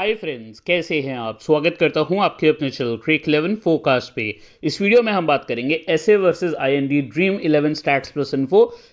hi friends कैसे हैं आप स्वागत करता हूं आपके अपने चैनल क्रिक इलेवन फोकास्ट पे इस वीडियो में हम बात करेंगे S A versus I N D Dream Eleven stats plus इन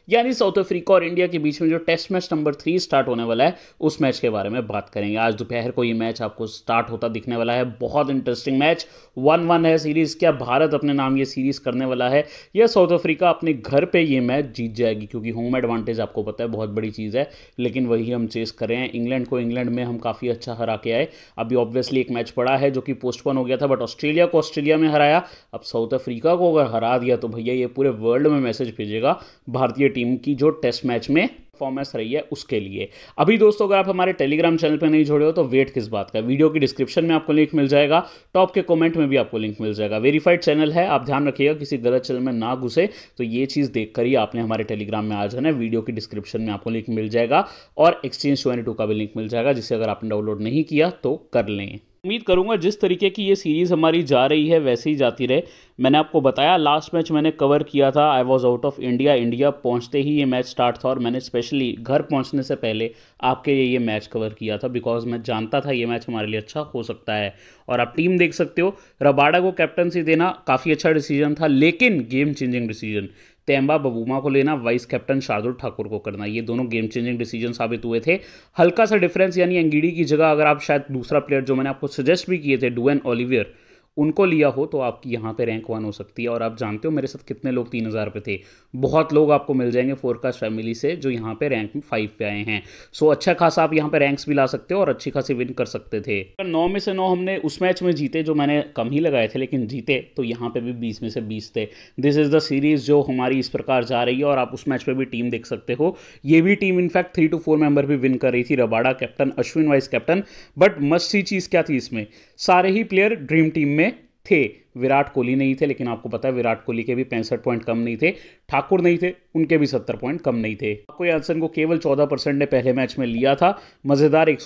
यानी साउथ अफ्रीका और इंडिया के बीच में जो test match number three start होने वाला है उस मैच के बारे में बात करेंगे आज दोपहर को ये मैच आपको स्टार्ट होता दिखने वाला है बहुत इंटरेस्टिंग मैच वन वन है सीरीज़ क्या भारत अपने नाम ये सीरीज़ करने वाला है या साउथ अफ्रीका अपने घर पर यह मैच जीत जाएगी क्योंकि होम एडवांटेज आपको पता है बहुत बड़ी चीज़ है लेकिन वही हम चेस कर रहे हैं इंग्लैंड को इंग्लैंड में हम काफ़ी अच्छा हरा के आए अभी ऑब्वियसली एक मैच पड़ा है जो कि पोस्टपोन हो गया था बट ऑस्ट्रेलिया को ऑस्ट्रेलिया में हराया अब साउथ अफ्रीका को अगर हरा दिया तो भैया ये पूरे वर्ल्ड में मैसेज भेजेगा भारतीय टीम की जो टेस्ट मैच में परफॉर्मेंस रही है उसके लिए अभी दोस्तों अगर आप हमारे टेलीग्राम चैनल पर नहीं जुड़े हो तो वेट किस बात का वीडियो की डिस्क्रिप्शन में आपको लिंक मिल जाएगा टॉप के कॉमेंट में भी आपको लिंक मिल जाएगा वेरीफाइड चैनल है आप ध्यान रखिएगा किसी गलत चैनल में ना घुसे तो ये चीज़ देखकर ही आपने हमारे टेलीग्राम में आ जाना है वीडियो की डिस्क्रिप्शन में आपको लिंक मिल जाएगा और एक्सचेंज ट्वेंटी का भी लिंक मिल जाएगा जिसे अगर आपने डाउनलोड नहीं किया तो कर लें उम्मीद करूंगा जिस तरीके की ये सीरीज़ हमारी जा रही है वैसे ही जाती रहे मैंने आपको बताया लास्ट मैच मैंने कवर किया था I was out of India India पहुंचते ही ये मैच स्टार्ट था और मैंने स्पेशली घर पहुंचने से पहले आपके लिए ये मैच कवर किया था बिकॉज मैं जानता था ये मैच हमारे लिए अच्छा हो सकता है और आप टीम देख सकते हो रबाडा को कैप्टनसी देना काफ़ी अच्छा डिसीजन था लेकिन game changing decision Temba Bavuma को लेना वाइस कैप्टन शार्दुल ठाकुर को करना ये दोनों गेम चेंजिंग डिसीजन साबित हुए थे हल्का सा डिफरेंस यानी अंगीडी की जगह अगर आप शायद दूसरा प्लेयर जो मैंने आपको सजेस्ट भी किए थे डुएन ओलिवियर उनको लिया हो तो आपकी यहाँ पे रैंक वन हो सकती है और आप जानते हो मेरे साथ कितने लोग तीन हज़ार पे थे बहुत लोग आपको मिल जाएंगे फोरकास्ट फैमिली से जो यहाँ पे रैंक फाइव पे आए हैं सो अच्छा खासा आप यहाँ पे रैंक्स भी ला सकते हो और अच्छी खासी विन कर सकते थे नौ में से नौ हमने उस मैच में जीते जो मैंने कम ही लगाए थे लेकिन जीते तो यहाँ पर भी बीस में से बीस थे दिस इज़ द सीरीज़ जो हमारी इस प्रकार जा रही है और आप उस मैच पर भी टीम देख सकते हो ये भी team in fact three two four member भी विन कर रही थी Rabada captain Ashwin vice captain but सी चीज़ क्या थी इसमें सारे ही प्लेयर ड्रीम टीम में थे विराट कोहली नहीं थे लेकिन आपको पता है विराट कोहली के भी पैंसठ पॉइंट कम नहीं थे ठाकुर नहीं थे उनके भी सत्तर पॉइंट कम नहीं थे आपको यानसन को केवल चौदह परसेंट ने पहले मैच में लिया था मज़ेदार एक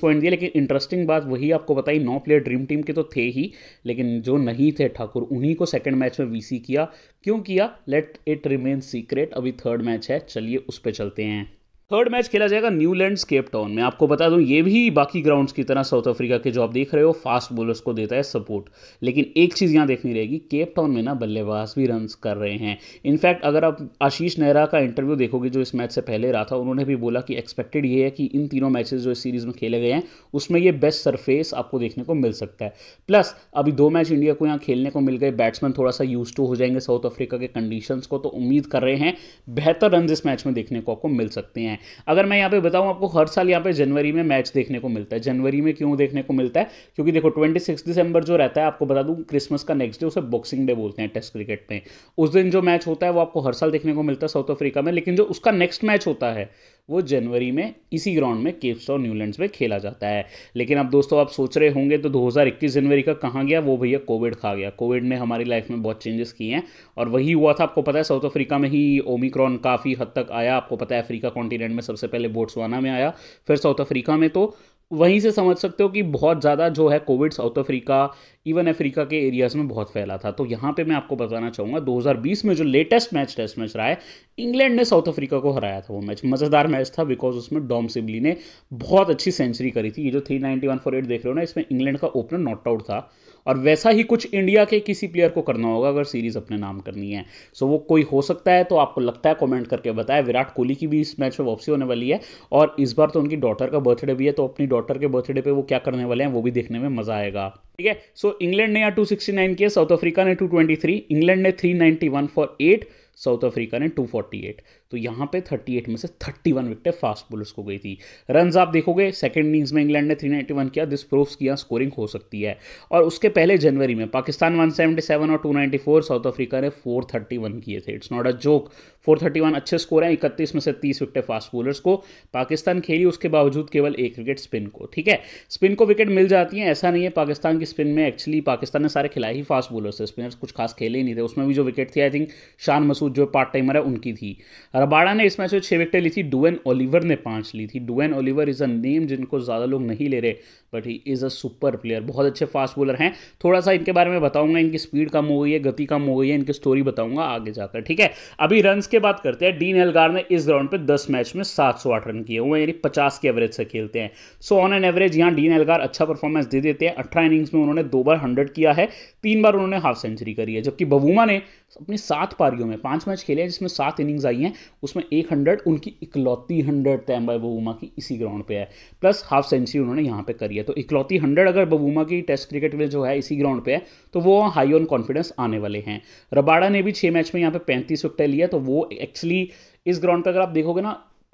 पॉइंट दिए लेकिन इंटरेस्टिंग बात वही आपको बताई नौ प्लेयर ड्रीम टीम के तो थे ही लेकिन जो नहीं थे ठाकुर उन्हीं को सेकेंड मैच में वी किया क्यों किया लेट इट रिमेन सीक्रेट अभी थर्ड मैच है चलिए उस पर चलते हैं थर्ड मैच खेला जाएगा न्यूलैंड केपटाउन में आपको बता दूं ये भी बाकी ग्राउंड्स की तरह साउथ अफ्रीका के जो आप देख रहे हो फास्ट बॉलर्स को देता है सपोर्ट लेकिन एक चीज़ यहाँ देखनी रहेगी केपटाउन में ना बल्लेबाज भी रन कर रहे हैं इनफैक्ट अगर आप आशीष नेहरा का इंटरव्यू देखोगे जो इस मैच से पहले रहा था उन्होंने भी बोला कि एक्सपेक्टेड ये है कि इन तीनों मैचेस जो इस सीरीज़ में खेले गए हैं उसमें ये बेस्ट सरफेस आपको देखने को मिल सकता है प्लस अभी दो मैच इंडिया को यहाँ खेलने को मिल गए बैट्समैन थोड़ा सा यूज टू हो जाएंगे साउथ अफ्रीका के कंडीशंस को तो उम्मीद कर रहे हैं बेहतर रन इस मैच में देखने को आपको मिल सकते हैं अगर मैं यहाँ पे बताऊँ आपको हर साल यहाँ पे जनवरी में मैच देखने को मिलता है जनवरी में क्यों देखने को मिलता है क्योंकि देखो ट्वेंटी दिसंबर जो रहता है आपको बता दूँ क्रिसमस का नेक्स्ट डे उसे बॉक्सिंग डे बोलते हैं टेस्ट क्रिकेट में उस दिन जो मैच होता है वो आपको हर साल देखने को मिलता है साउथ अफ्रीका में लेकिन जो उसका नेक्स्ट मैच होता है वो जनवरी में इसी ग्राउंड में केपस्टॉन न्यूलैंड्स में खेला जाता है लेकिन अब दोस्तों आप सोच रहे होंगे तो 2021 जनवरी का कहाँ गया वो भैया कोविड खा गया कोविड ने हमारी लाइफ में बहुत चेंजेस किए हैं और वही हुआ था आपको पता है साउथ अफ्रीका में ही ओमिक्रॉन काफ़ी हद तक आया आपको पता है अफ्रीका कॉन्टिनेंट में सबसे पहले बोट्सवाना में आया फिर साउथ अफ्रीका में तो वहीं से समझ सकते हो कि बहुत ज़्यादा जो है Covid South Africa even Africa के एरियाज़ में बहुत फैला था तो यहाँ पे मैं आपको बताना चाहूँगा 2020 में जो लेटेस्ट मैच टेस्ट मैच रहा है इंग्लैंड ने साउथ अफ्रीका को हराया था वो मैच मज़ेदार मैच था बिकॉज उसमें डॉम सिबली ने बहुत अच्छी सेंचुरी करी थी ये जो थ्री एट देख रहे हो ना इसमें इंग्लैंड का ओपनर नॉट आउट था और वैसा ही कुछ इंडिया के किसी प्लेयर को करना होगा अगर सीरीज़ अपने नाम करनी है सो वो कोई हो सकता है तो आपको लगता है कमेंट करके बताएं विराट कोहली की भी इस मैच में वापसी होने वाली है और इस बार तो उनकी डॉटर का बर्थडे भी है तो अपनी डॉटर के बर्थडे पर वो क्या करने वाले हैं वो भी देखने में मज़ा आएगा ठीक है सो इंग्लैंड ने यहाँ टू सिक्सटी नाइन किया साउथ अफ्रीका ने टू ट्वेंटी थ्री इंग्लैंड ने three one four eight South Africa ने 248 तो यहाँ पे 38 में से 31 वन विकटें फास्ट बोलर्स को गई थी रन आप देखोगे सेकेंड इनिंग्स में इंग्लैंड ने 391 किया दिस प्रूफ्स किया स्कोरिंग हो सकती है और उसके पहले जनवरी में पाकिस्तान 177 और 294 साउथ अफ्रीका ने 431 किए थे इट्स नॉट अ जोक 431 अच्छे स्कोर हैं इकतीस में से तीस विकटें फास्ट बोलर्स को पाकिस्तान खेली उसके बावजूद केवल एक विकेट स्पिन को ठीक है स्पिन को विकेट मिल जाती है ऐसा नहीं है पाकिस्तान की स्पिन में एक्चुअली पाकिस्तान ने सारे खिलाए ही फास्ट बोलर्स थे स्पिनर्स कुछ खास खेले ही नहीं थे उसमें भी जो विकेट थी आई थिंक शान मसूद जो पार्ट टाइमर है उनकी थी रबाड़ा ने इस मैच में छः विकटें ली थी डुएन ओलिवर ने पाँच ली थी Duanne Olivier is a name जिनको ज़्यादा लोग नहीं ले रहे but he is a super player बहुत अच्छे फास्ट बॉलर हैं थोड़ा सा इनके बारे में बताऊंगा इनकी स्पीड कम हो गई है गति कम हो गई है इनकी स्टोरी बताऊंगा आगे जाकर ठीक है अभी रन की बात करते हैं डीन एलगार ने इस ग्राउंड पर दस मैच में सात सौ आठ रन किए हुए यानी पचास के एवरेज से खेलते हैं सो ऑन एन एवरेज यहाँ डीन एलगार अच्छा परफॉर्मेंस दे देते हैं अठारह इनिंग्स में उन्होंने दो बार हंड्रेड किया है तीन बार उन्होंने हाफ सेंचुरी करी है जबकि बबूमा ने अपनी सात पारियों में पांच मैच खेले हैं जिसमें सात इनिंग्स आई हैं उसमें एक हंड्रेड उनकी इकलौती हंड्रेड तैम बाय बबूमा की इसी ग्राउंड पे है प्लस हाफ सेंचुरी उन्होंने यहाँ पे करी है तो इकलौती हंड्रेड अगर बबूमा की टेस्ट क्रिकेट में जो है इसी ग्राउंड पे है तो वो हाई ऑन कॉन्फिडेंस आने वाले हैं रबाड़ा ने भी छः मैच में यहाँ पे पैंतीस विकटें लिया तो वो एक्चुअली इस ग्राउंड पर अगर आप देखोगे ना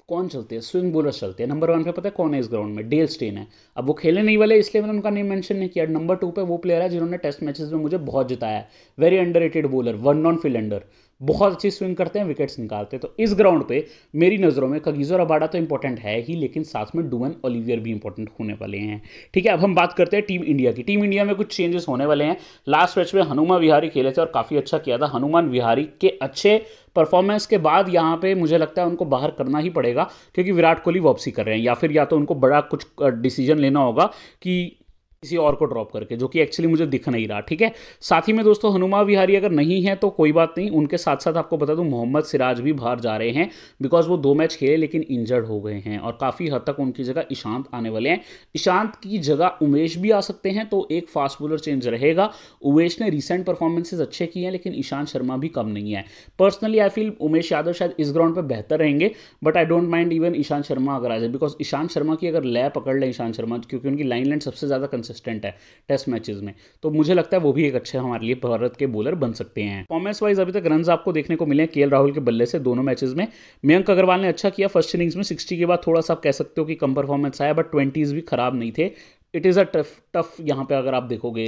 कौन चलते हैं स्विंग बोलर चलते हैं नंबर वन पे पता है कौन है इस ग्राउंड में डेल स्टेन है अब वो खेलने नहीं वाले इसलिए मैंने उनका नेम मेंशन नहीं किया नंबर टू पे वो प्लेयर है जिन्होंने टेस्ट मैचेस में मुझे बहुत जिताया है very under bowler Vernon Philander बहुत अच्छी स्विंग करते हैं विकेट्स निकालते हैं तो इस ग्राउंड पे मेरी नज़रों में कगीजो रबाडा तो इंपॉर्टेंट है ही लेकिन साथ में डुवन ओलिवियर भी इंपॉर्टेंट होने वाले हैं ठीक है अब हम बात करते हैं टीम इंडिया की टीम इंडिया में कुछ चेंजेस होने वाले हैं लास्ट मैच में हनुमा विहारी खेले थे और काफ़ी अच्छा किया था हनुमान विहारी के अच्छे परफॉर्मेंस के बाद यहाँ पे मुझे लगता है उनको बाहर करना ही पड़ेगा क्योंकि विराट कोहली वापसी कर रहे हैं या फिर या तो उनको बड़ा कुछ डिसीजन लेना होगा कि किसी और को ड्रॉप करके जो कि एक्चुअली मुझे दिख नहीं रहा ठीक है साथ ही में दोस्तों हनुमा विहारी अगर नहीं है तो कोई बात नहीं उनके साथ साथ आपको बता दूं मोहम्मद सिराज भी बाहर जा रहे हैं बिकॉज वो दो मैच खेले लेकिन इंजर्ड हो गए हैं और काफ़ी हद तक उनकी जगह ईशांत आने वाले हैं ईशांत की जगह उमेश भी आ सकते हैं तो एक फास्ट बॉलर चेंज रहेगा उमेश ने रिसेंट परफॉर्मेंसेज अच्छे किए हैं लेकिन ईशांत शर्मा भी कम नहीं है personally I feel Umesh Yadav शायद इस ग्राउंड पर बेहतर रहेंगे but I don't mind even Ishant Sharma अगर आ जाए बिकॉज ईशांत शर्मा की अगर लय पकड़ लें ईशांत शर्मा क्योंकि उनकी लाइन लैंड सबसे ज़्यादा कंसिस्टेंट है टेस्ट मैचेज में तो मुझे लगता है वो भी एक अच्छे हमारे लिए भारत के बॉलर बन सकते हैं परफॉर्मेंस वाइज अभी तक रन आपको देखने को मिले के राहुल के बल्ले से दोनों मैचेज में मयंक अग्रवाल ने अच्छा किया फर्स्ट इनिंग्स में सिक्सटी के बाद थोड़ा सा आप कह सकते हो कि कम परफॉर्मेंस आया बट ट्वेंटीज़ भी खराब नहीं थे it is a tough tough यहाँ पे अगर आप देखोगे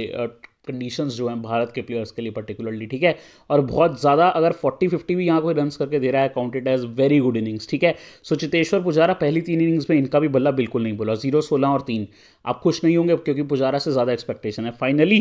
कंडीशन जो हैं भारत के प्लेयर्स के लिए पर्टिकुलरली ठीक है और बहुत ज़्यादा अगर 40 50 भी यहाँ कोई रन करके दे रहा है counted as very good innings ठीक है सो चितेश्वर पुजारा पहली तीन इनिंग्स में इनका भी बल्ला बिल्कुल नहीं बोला जीरो सोलह और तीन आप खुश नहीं होंगे क्योंकि पुजारा से ज़्यादा एक्सपेक्टेशन है फाइनली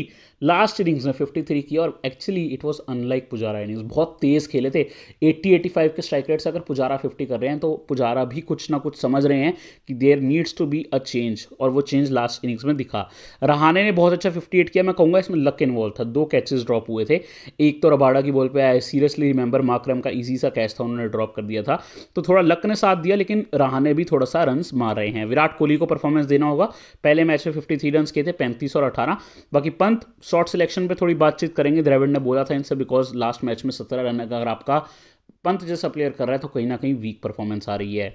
लास्ट इनिंग्स में फिफ्टी थ्री की और actually it was unlike Pujara innings बहुत तेज़ खेले थे एट्टी एटी फाइव के स्ट्राइक रेट से अगर पुजारा फिफ्टी कर रहे हैं तो पुजारा भी कुछ ना कुछ समझ रहे हैं कि there needs to be a change और वो चेंज लास्ट इनिंग्स में दिखा रहाने ने बहुत अच्छा फिफ्टी एट किया मैं कहूँगा इसमें लक इन्वॉल्व था दो कैचेस ड्रॉप हुए थे एक तो रबाड़ा की बॉल पे आया सीरियसली रिमेंबर माक्रम का ईजी सा कैच था उन्होंने ड्रॉप कर दिया था तो थोड़ा लक ने साथ दिया लेकिन रहाने भी थोड़ा सा रन मार रहे हैं विराट कोहली को परफॉर्मेंस देना होगा पहले मैच में फिफ्टी थ्री रन किए थे पैंतीस और अठारह बाकी पंत शॉर्ट सिलेक्शन पर थोड़ी बातचीत करेंगे द्रविड़ ने बोला था इनसे बिकॉज लास्ट मैच में सत्रह रन अगर आपका पंत जैसा प्लेयर कर रहा है तो कहीं ना कहीं वीक परफॉर्मेंस आ रही है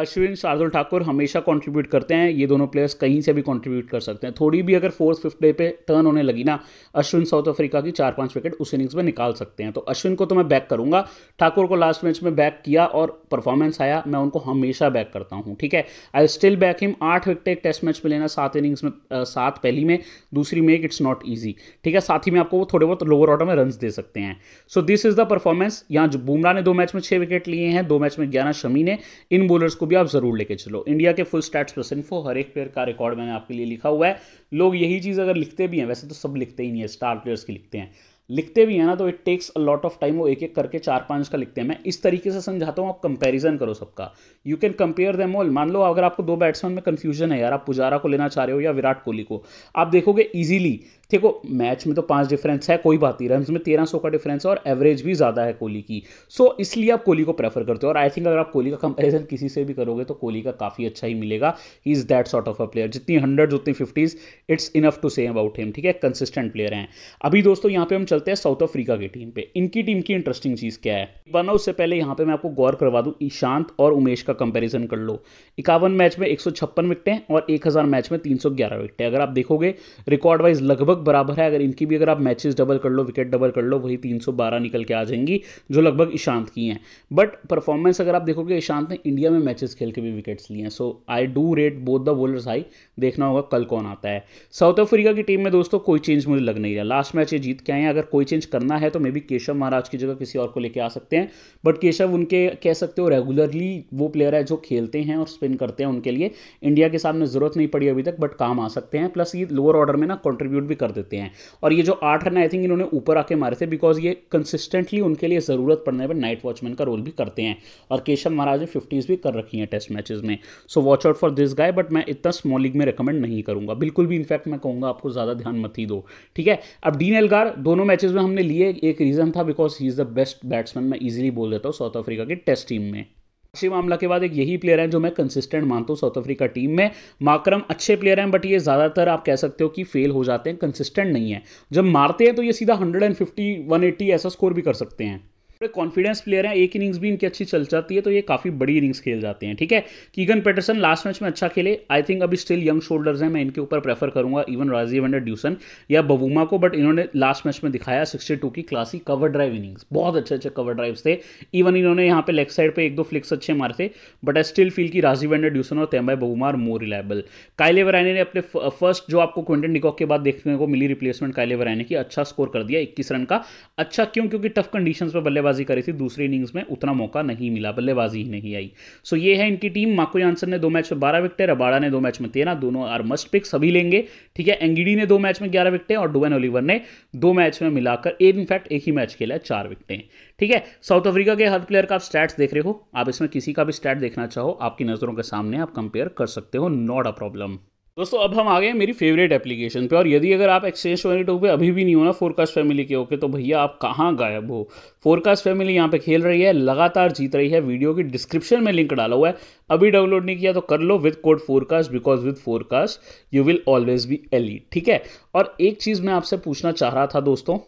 अश्विन शार्दुल ठाकुर हमेशा कंट्रीब्यूट करते हैं ये दोनों प्लेयर्स कहीं से भी कंट्रीब्यूट कर सकते हैं थोड़ी भी अगर फोर्थ फिफ्थ डे पे टर्न होने लगी ना अश्विन साउथ अफ्रीका की चार पांच विकेट उस इनिंग्स में निकाल सकते हैं तो अश्विन को तो मैं बैक करूंगा ठाकुर को लास्ट मैच में बैक किया और परफॉर्मेंस आया मैं उनको हमेशा बैक करता हूँ ठीक है आई स्टिल बैक हिम आठ विकटे टेस्ट मैच में लेना सात इनिंग्स में सात पहली में दूसरी में इट्स नॉट ईजी ठीक है साथ ही में आपको वो थोड़े बहुत लोअर ऑर्डर में रन दे सकते हैं so this is the performance यहाँ जो बुमराह ने दो मैच में छः विकेट लिए हैं दो मैच में ग्यारह शमी ने इन बोलर्स को भी आप जरूर लेके चलो इंडिया के फुल स्टैट्स प्लस फो हर एक प्लेयर का रिकॉर्ड मैंने आपके लिए लिखा हुआ है लोग यही चीज़ अगर लिखते भी हैं वैसे तो सब लिखते ही नहीं है स्टार प्लेयर्स की लिखते हैं लिखते भी हैं ना तो it takes a lot of time वो एक एक करके चार पांच का लिखते हैं मैं इस तरीके से समझाता हूँ आप कंपैरिजन करो सबका you can compare them all मान लो अगर आपको दो बैट्समैन में कंफ्यूजन है यार आप पुजारा को लेना चाह रहे हो या विराट कोहली को आप देखोगे ईजिली देखो मैच में तो पांच डिफरेंस है कोई बात नहीं रन में तेरह सौ का डिफरेंस है और एवरेज भी ज़्यादा है कोहली की सो so, इसलिए आप कोहली को प्रेफर करते हो और आई थिंक अगर आप कोहली का कंपेरिजन किसी से भी करोगे तो कोहली का काफ़ी अच्छा ही मिलेगा he is that sort of a player जितनी हंड्रेड उतनी fifties it's enough to say about him ठीक है कंसिस्टेंट प्लेयर हैं अभी दोस्तों यहाँ पे हम चलते हैं साउथ अफ्रीका की टीम पे इनकी टीम की इंटरेस्टिंग चीज़ क्या है वरना उससे पहले यहाँ पे मैं आपको गौर करवा दूँ ईशांत और उमेश का कंपेरिजन कर लो इक्यावन मैच में एक विकटें और एक मैच में तीन सौ विकटें अगर आप देखोगे रिकॉर्ड वाइज लगभग लगभग बराबर है अगर इनकी भी अगर आप मैचेस डबल कर लो विकेट डबल कर लो वही 312 निकल के आ जाएंगी जो लगभग ईशांत की हैं बट परफॉर्मेंस अगर आप देखोगे ईशांत ने इंडिया में मैचेस खेल के भी विकेट्स लिए हैं so I do rate both the bowlers high देखना होगा कल कौन आता है साउथ अफ्रीका की टीम में दोस्तों कोई चेंज मुझे लग नहीं रहा लास्ट मैच ये जीत के आए हैं अगर कोई चेंज करना है तो मे बी केशव महाराज की जगह किसी और को लेकर आ सकते हैं बट केशव उनके कह सकते हो रेगुलरली वो प्लेयर है जो खेलते हैं और स्पिन करते हैं उनके लिए इंडिया के सामने जरूरत नहीं पड़ी अभी तक बट काम आ सकते हैं प्लस ये लोअर ऑर्डर में ना कॉन्ट्रीब्यूट भी कर कर देते हैं और ये जो आठ रन आई थिंक इन्होंने ऊपर आके मारे थे बिकॉज ये कंसिस्टेंटली उनके लिए ज़रूरत पड़ने पर नाइट वॉचमैन का रोल भी करते हैं और केशव महाराज ने फिफ्टीज़ भी कर रखी हैं टेस्ट मैचेज में so watch out for this guy but मैं इतना स्मॉल लीग में रिकमेंड नहीं करूँगा बिल्कुल भी इनफैक्ट मैं कहूँगा आपको ज़्यादा ध्यान मत ही दो ठीक है अब डीन एलगार दोनों मैचेज में हमने लिए एक रीज़न था because he is the best batsman मैं ईजिली बोल देता हूँ साउथ अफ्रीका के टेस्ट टीम में शिव आमला के बाद एक यही प्लेयर है जो मैं कंसिस्टेंट मानता हूँ साउथ अफ्रीका टीम में माकरम अच्छे प्लेयर हैं बट ये ज़्यादातर आप कह सकते हो कि फेल हो जाते हैं कंसिस्टेंट नहीं है जब मारते हैं तो ये सीधा 150 180 ऐसा स्कोर भी कर सकते हैं बड़े कॉन्फिडेंस प्लेयर हैं एक इनिंग्स भी इनकी अच्छी चल जाती है तो ये काफ़ी बड़ी इनिंग्स खेल जाते हैं ठीक है कीगन पेटरसन लास्ट मैच में अच्छा खेले आई थिंक अभी स्टिल यंग शोल्डर्स हैं मैं इनके ऊपर प्रेफर करूंगा इवन राजीव एंडर ड्यूसन या बबूमा को बट इन्होंने लास्ट मैच में दिखाया सिक्सटी टू की क्लासी कवर ड्राइव इनिंग्स बहुत अच्छे अच्छे कवर ड्राइव्स थे इवन इन्होंने यहाँ पे लेफ्ट साइड पर एक दो फ्लिक्स अच्छे मारे थे बट आई स्टिल फील की राजीव एंडर ड्यूसन और Temba Bavuma are more reliable Kyle Verreynne ने अपने फर्स्ट जो आपको क्विंटन डिकॉक के बाद देखने को मिली रिप्लेसमेंट कायले वराने की अच्छा स्कोर कर दिया इक्कीस रन का अच्छा क्यों क्योंकि टफ कंडीशन पर बल्ले बल्लेबाजी करी थी दूसरी इनिंग्स में उतना मौका नहीं मिला बल्लेबाजी ही नहीं आई सो ये है इनकी टीम माको जानसन ने दो मैच में बारह विकटें रबाड़ा ने दो मैच में तेरह दोनों आर मस्ट पिक सभी लेंगे ठीक है एंगिडी ने दो मैच में ग्यारह विकटें और डुवेन ओलिवर ने दो मैच में मिलाकर एक इनफैक्ट एक ही मैच खेला है चार विकटें ठीक है साउथ अफ्रीका के हर प्लेयर का आप स्टैट्स देख रहे हो आप इसमें किसी का भी स्टैट देखना चाहो आपकी नज़रों के सामने आप कंपेयर कर सकते हो नॉट अ प्रॉब्लम दोस्तों अब हम आ गए मेरी फेवरेट एप्लीकेशन पे और यदि अगर आप एक्सचेंज ट्वेंटी टू पर अभी भी नहीं हो ना फोरकास्ट फैमिली के ओके तो भैया आप कहाँ गायब हो फोरकास्ट फैमिली यहाँ पे खेल रही है लगातार जीत रही है वीडियो की डिस्क्रिप्शन में लिंक डाला हुआ है अभी डाउनलोड नहीं किया तो कर लो with code forecast because with forecast you will always be elite ठीक है और एक चीज़ मैं आपसे पूछना चाह रहा था दोस्तों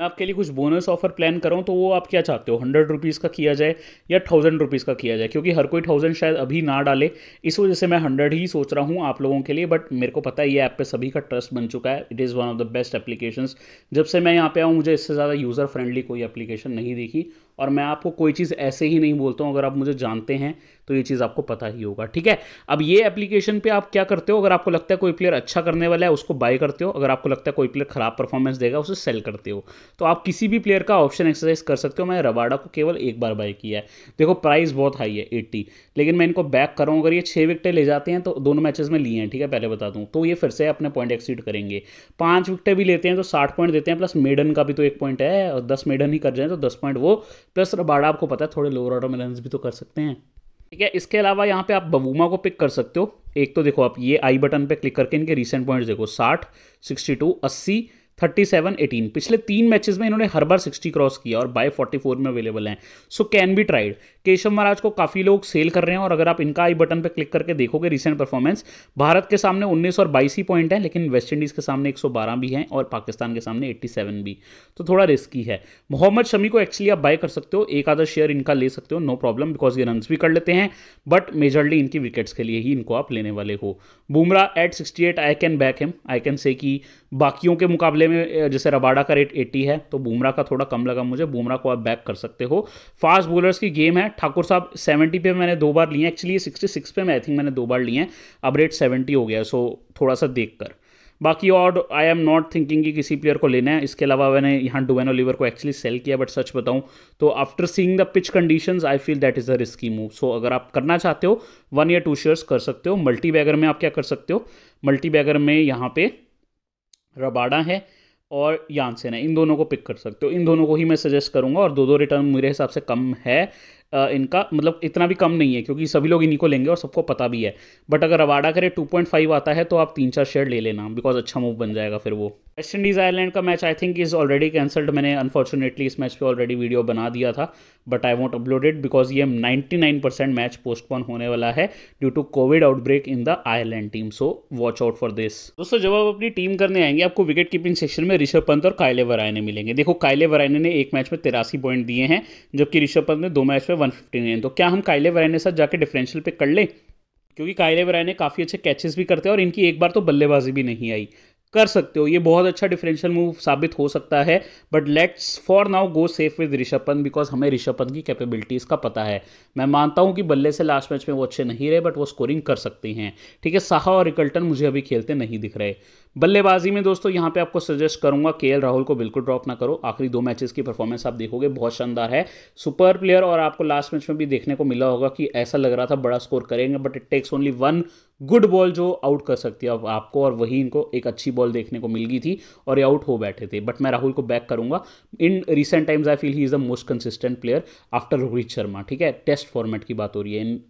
मैं आपके लिए कुछ बोनस ऑफर प्लान करूँ तो वो आप क्या चाहते हो हंड्रेड रुपीज़ का किया जाए या थाउजेंड रुपीज़ का किया जाए क्योंकि हर कोई थाउजेंड शायद अभी ना डाले इस वजह से मैं हंड्रेड ही सोच रहा हूँ आप लोगों के लिए बट मेरे को पता है ये ऐप पे सभी का ट्रस्ट बन चुका है it is one of the best application जब से मैं यहाँ पे आऊँ मुझे इससे ज़्यादा यूज़र फ्रेंडली कोई एप्लीकेशन नहीं देखी और मैं आपको कोई चीज़ ऐसे ही नहीं बोलता हूँ अगर आप मुझे जानते हैं तो ये चीज़ आपको पता ही होगा ठीक है अब ये एप्लीकेशन पे आप क्या करते हो अगर आपको लगता है कोई प्लेयर अच्छा करने वाला है उसको बाय करते हो अगर आपको लगता है कोई प्लेयर खराब परफॉर्मेंस देगा उसे सेल करते हो तो आप किसी भी प्लेयर का ऑप्शन एक्सरसाइज कर सकते हो मैं रबाडा को केवल एक बार बाय किया है देखो प्राइस बहुत हाई है एट्टी लेकिन मैं इनको बैक कर रहा हूँ अगर ये छः विकटें ले जाते हैं तो दोनों मैचेज में लिए हैं ठीक है पहले बता दूँ तो ये फिर से अपने पॉइंट एक्सीड करेंगे पाँच विकटें भी लेते हैं तो साठ पॉइंट देते हैं प्लस मेडन का भी तो एक पॉइंट है और दस मेडन ही कर जाए तो दस पॉइंट वो प्लस रबाड़ा आपको पता है थोड़े लोअर ऑर्डर रन भी तो कर सकते हैं ठीक है इसके अलावा यहाँ पे आप बबूमा को पिक कर सकते हो एक तो देखो आप ये आई बटन पे क्लिक करके इनके रिसेंट पॉइंट्स देखो साठ सिक्सटी टू अस्सी थर्टी सेवन एटीन पिछले तीन मैचेस में इन्होंने हर बार सिक्सटी क्रॉस किया और बाय फोर्टी फोर में अवेलेबल हैं so can be tried Keshav Maharaj को काफ़ी लोग सेल कर रहे हैं और अगर आप इनका आई बटन पर क्लिक करके देखोगे रिसेंट परफॉर्मेंस भारत के सामने उन्नीस और बाईस ही पॉइंट है लेकिन वेस्ट इंडीज़ के सामने एक सौ बारह भी हैं और पाकिस्तान के सामने एट्टी सेवन भी तो थोड़ा रिस्की है मोहम्मद शमी को एक्चुअली आप बाय कर सकते हो एक आधा शेयर इनका ले सकते हो नो प्रॉब्लम बिकॉज ये रन भी कर लेते हैं बट मेजरली इनकी विकेट्स के लिए ही इनको आप लेने वाले हो Bumrah at sixty eight I can back him I can say कि बाकियों के मुकाबले में जैसे रबाडा का रेट एट्टी है तो बुमरा का थोड़ा कम लगा मुझे बुमरा को आप बैक कर सकते हो फास्ट बॉलर्स की गेम है ठाकुर साहब सेवेंटी पे मैंने दो बार लिए एक्चुअली सिक्सटी सिक्स पे मैं आई थिंक मैंने दो बार लिए हैं अब रेट सेवेंटी हो गया सो थोड़ा सा देख कर बाकी और आई एम नॉट थिंकिंग कि किसी प्लेयर को लेना है इसके अलावा मैंने यहाँ डुवेन ओलीवर को एक्चुअली सेल किया बट सच बताऊँ तो after seeing the pitch conditions I feel that is a risky move so अगर आप करना चाहते हो वन या टू शेयर्स कर सकते हो मल्टी बैगर में आप क्या कर सकते हो मल्टी बैगर में यहाँ पे रबाडा है और यानसेन है इन दोनों को पिक कर सकते हो इन दोनों को ही मैं सजेस्ट करूँगा और दो दो रिटर्न मेरे हिसाब से कम है इनका मतलब इतना भी कम नहीं है क्योंकि सभी लोग इन्हीं को लेंगे और सबको पता भी है बट अगर रवाडा करे 2.5 आता है तो आप तीन चार शेयर ले लेना बिकॉज अच्छा मूव बन जाएगा फिर वो वेस्ट इंडीज़ आयरलैंड का match I think is already cancelled मैंने अनफॉर्चुनेटली इस मैच पे ऑलरेडी वीडियो बना दिया था but I want uploaded because ये परसेंट मैच पोस्टपोन होने वाला है due to Covid outbreak in the Ireland team so watch out for this दोस्तों जब आप अपनी टीम करने आएंगे आपको विकेट कीपिंग सेक्शन में ऋषभ पंत और कायले वरायने मिलेंगे देखो कायले वरायने ने एक मैच में तिरासी पॉइंट दिए हैं जबकि ऋषभ पंत ने दो मैच में वन फिफ्टी नाइन तो क्या हम काइले वराय के साथ जाकर डिफरेंशियल पे कर लें क्योंकि काइले वराय ने काफ़ी अच्छे कैचेस भी करते हैं और इनकी एक बार तो बल्लेबाजी भी नहीं आई कर सकते हो ये बहुत अच्छा डिफरेंशियल मूव साबित हो सकता है but let's for now go safe with Rishabh Pant because हमें ऋषभ पंत की कैपेबिलिटीज़ का पता है मैं मानता हूँ कि बल्ले से लास्ट मैच में वो अच्छे नहीं रहे बट वो स्कोरिंग कर सकती हैं ठीक है साहा और रिकल्टन मुझे अभी खेलते नहीं दिख रहे बल्लेबाजी में दोस्तों यहाँ पे आपको सजेस्ट करूंगा के राहुल को बिल्कुल ड्रॉप ना करो आखिरी दो मैचेस की परफॉर्मेंस आप देखोगे बहुत शानदार है सुपर प्लेयर और आपको लास्ट मैच में भी देखने को मिला होगा कि ऐसा लग रहा था बड़ा स्कोर करेंगे but it takes only one good ball जो आउट कर सकती है आपको और वही इनको एक अच्छी बॉल देखने को मिल गई थी और ये आउट हो बैठे थे बट मैं राहुल को बैक करूंगा in recent times I feel he is the most consistent player after Rohit Sharma ठीक है टेस्ट फॉर्मेट की बात हो रही है इन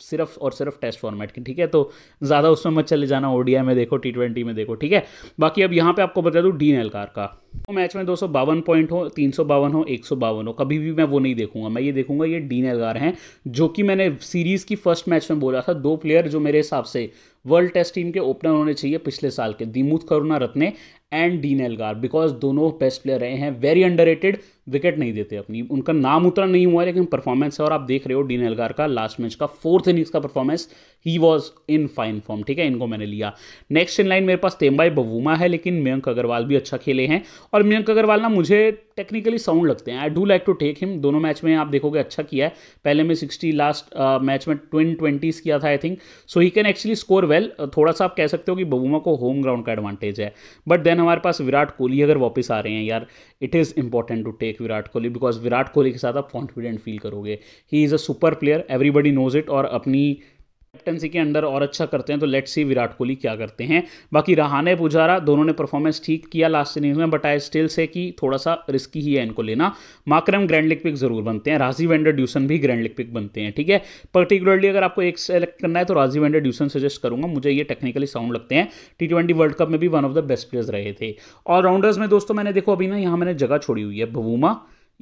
सिर्फ और सिर्फ टेस्ट फॉर्मेट की ठीक है तो ज़्यादा उसमें मत चले जाना ओडीआई में देखो टी ट्वेंटी में देखो ठीक है बाकी अब यहाँ पे आपको बता दूँ डीन एलकार का तो मैच में दो सौ बावन पॉइंट हो तीन सौ बावन हो एक सौ बावन हो कभी भी मैं वो नहीं देखूंगा मैं ये देखूंगा ये डीन एलगार हैं जो कि मैंने सीरीज़ की फर्स्ट मैच में बोला था दो प्लेयर जो मेरे हिसाब से वर्ल्ड टेस्ट टीम के ओपनर होने चाहिए पिछले साल के Dimuth Karunaratne and Dean Elgar because दोनों बेस्ट प्लेयर रहे हैं वेरी अंडर विकेट नहीं देते अपनी उनका नाम उतना नहीं हुआ लेकिन परफॉर्मेंस है और आप देख रहे हो डीन एलगार का लास्ट मैच का फोर्थ इनिंग्स का performance he was in fine form ठीक है इनको मैंने लिया नेक्स्ट इन लाइन मेरे पास तेम्बाई बबूमा है लेकिन मयंक अग्रवाल भी अच्छा खेले हैं और मयंक अग्रवाल ना मुझे टेक्निकली साउंड लगते हैं I do like to take him दोनों मैच में आप देखोगे अच्छा किया है पहले में सिक्सटी लास्ट मैच में ट्विन ट्वेंटीज़ किया था I think so he can actually score well थोड़ा सा आप कह सकते हो कि बबूमा को होम ग्राउंड का एडवांटेज है बट देन हमारे पास विराट कोहली अगर वापस आ रहे हैं यार it is important to take like Virat Kohli because Virat Kohli के साथ आप कॉन्फिडेंट फील करोगे he is a super player everybody knows it और अपनी कैप्टनसी के अंडर और अच्छा करते हैं तो लेट्स सी विराट कोहली क्या करते हैं बाकी रहाने पुजारा दोनों ने परफॉर्मेंस ठीक किया लास्ट इनिंग्स में बट आई स्टिल से कि थोड़ा सा रिस्की ही है इनको लेना माक्रम ग्रैंड लिग पिक जरूर बनते हैं राजीव एंडर ड्यूसन भी ग्रैंड लिग पिक बनते हैं ठीक है पर्टिकुलरली अगर आपको एक सेलेक्ट करना है तो राजीव एंडर ड्यूसन सजेस्ट करूंगा मुझे ये टेक्निकली साउंड लगते हैं टी ट्वेंटी वर्ल्ड कप में भी one of the best players रहे थे ऑलराउंडर्स में दोस्तों मैंने देखो अभी ना यहाँ मैंने जगह छोड़ी हुई है भवूमा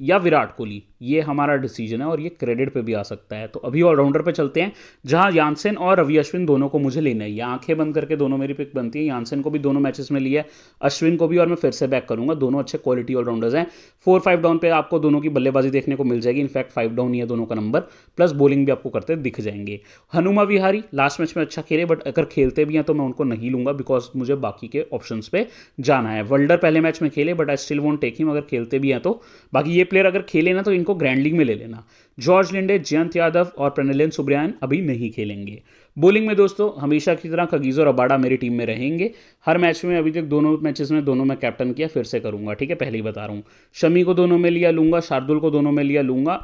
या विराट कोहली ये हमारा डिसीजन है और ये क्रेडिट पे भी आ सकता है तो अभी ऑलराउंडर पे चलते हैं जहां यानसेन और रवि अश्विन दोनों को मुझे लेना है ये आंखें बंद करके दोनों मेरी पिक बनती है यानसेन को भी दोनों मैचेस में लिया है अश्विन को भी और मैं फिर से बैक करूंगा दोनों अच्छे क्वालिटी ऑलराउंडर्स हैं फोर फाइव डाउन पर आपको दोनों की बल्लेबाजी देखने को मिल जाएगी इनफैक्ट फाइव डाउन ही है दोनों का नंबर प्लस बॉलिंग भी आपको करते दिख जाएंगे हनुमा विहारी लास्ट मैच में अच्छा खेले बट अगर खेलते भी हैं तो मैं उनको नहीं लूंगा बिकॉज मुझे बाकी के ऑप्शन पे जाना है वर्ल्डर पहले मैच में खेले but I still won't take him अगर खेलते भी हैं तो बाकी ये प्लेयर अगर खेले ना तो इनको ग्रैंड लीग में ले लेना जॉर्ज लिंडे जयंत यादव और प्रनलियन सुब्रियान अभी नहीं खेलेंगे बॉलिंग में दोस्तों हमेशा की तरह खगीज और अबाड़ा मेरी टीम में रहेंगे हर मैच में अभी तक दोनों मैचेस में दोनों में कैप्टन किया फिर से करूंगा ठीक है पहले ही बता रहा हूँ शमी को दोनों में लिया लूंगा शार्दुल को दोनों में लिया लूंगा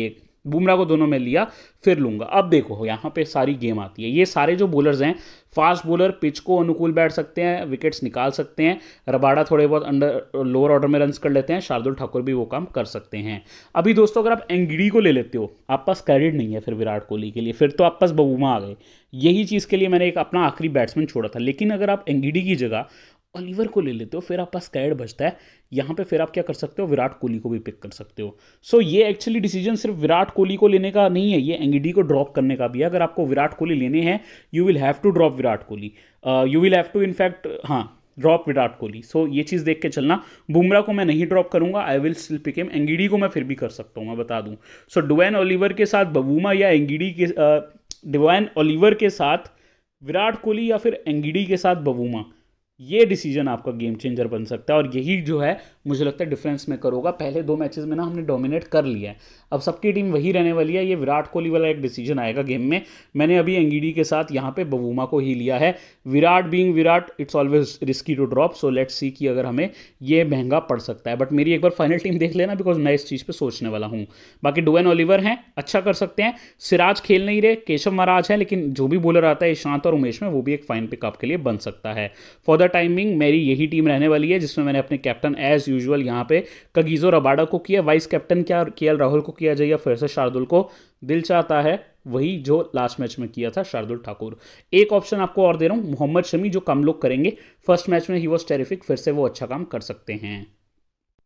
ये बुमराह को दोनों में लिया फिर लूंगा अब देखो यहाँ पे सारी गेम आती है ये सारे जो बॉलर्स हैं फास्ट बॉलर पिच को अनुकूल बैठ सकते हैं विकेट्स निकाल सकते हैं रबाड़ा थोड़े बहुत अंडर लोअर ऑर्डर में रन कर लेते हैं शार्दुल ठाकुर भी वो काम कर सकते हैं अभी दोस्तों अगर आप एंगिडी को ले लेते हो आप पास क्रेडिट नहीं है फिर विराट कोहली के लिए फिर तो आप पास बबूमा आ गए यही चीज़ के लिए मैंने एक अपना आखिरी बैट्समैन छोड़ा था लेकिन अगर आप एंगिडी की जगह ओलिवर को ले लेते हो फिर आपका स्कैड बचता है यहाँ पे फिर आप क्या कर सकते हो विराट कोहली को भी पिक कर सकते हो सो so, ये एक्चुअली डिसीजन सिर्फ विराट कोहली को लेने का नहीं है ये एंगिडी को ड्रॉप करने का भी है अगर आपको विराट कोहली लेने हैं you will have to drop Virat Kohli you will have to in fact हाँ ड्रॉप विराट कोहली सो ये चीज़ देख के चलना बुमरा को मैं नहीं ड्रॉप करूंगा I will still pick him Ngidi को मैं फिर भी कर सकता हूँ मैं बता दूँ सो डुवैन ओलिवर के साथ बबूमा या एंगिडी के डिवाइन uh, ओलिवर के साथ विराट कोहली या फिर एंगिडी के साथ बबूमा ये डिसीजन आपका गेम चेंजर बन सकता है और यही जो है मुझे लगता है डिफरेंस मेकर होगा पहले दो मैचेस में ना हमने डोमिनेट कर लिया है अब सबकी टीम वही रहने वाली है ये विराट कोहली वाला एक डिसीजन आएगा गेम में मैंने अभी एंगीडी के साथ यहाँ पे बबूमा को ही लिया है Virat being Virat it's always risky to drop so let's see कि अगर हमें ये महंगा पड़ सकता है बट मेरी एक बार फाइनल टीम देख लेना बिकॉज मैं इस चीज़ पर सोचने वाला हूँ बाकी डुएन ओलिवर हैं अच्छा कर सकते हैं सिराज खेल नहीं रहे केशव महाराज हैं लेकिन जो भी बॉलर आता है ईशांत और उमेश में वो भी एक फाइन पिकअप के लिए बन सकता है फॉर द टाइमिंग मेरी यही टीम रहने वाली है जिसमें मैंने अपने कैप्टन एज यूजुअल यहाँ पे कगीजो रबाडा को किया वाइस कैप्टन क्या के राहुल को किया जाए या फिर से शार्दुल को दिल चाहता है वही जो लास्ट मैच में किया था शार्दुल ठाकुर एक ऑप्शन आपको और दे रहा हूँ मोहम्मद शमी जो कम लोग करेंगे फर्स्ट मैच में ही वॉज टेरिफिक फिर से वो अच्छा काम कर सकते हैं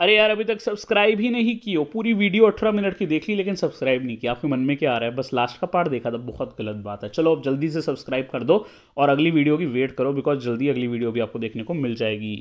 अरे यार अभी तक सब्सक्राइब ही नहीं की हो पूरी वीडियो अठारह मिनट की देख ली लेकिन सब्सक्राइब नहीं किया आपके मन में क्या आ रहा है बस लास्ट का पार्ट देखा था बहुत गलत बात है चलो अब जल्दी से सब्सक्राइब कर दो और अगली वीडियो की वेट करो बिकॉज जल्दी अगली वीडियो भी आपको देखने को मिल जाएगी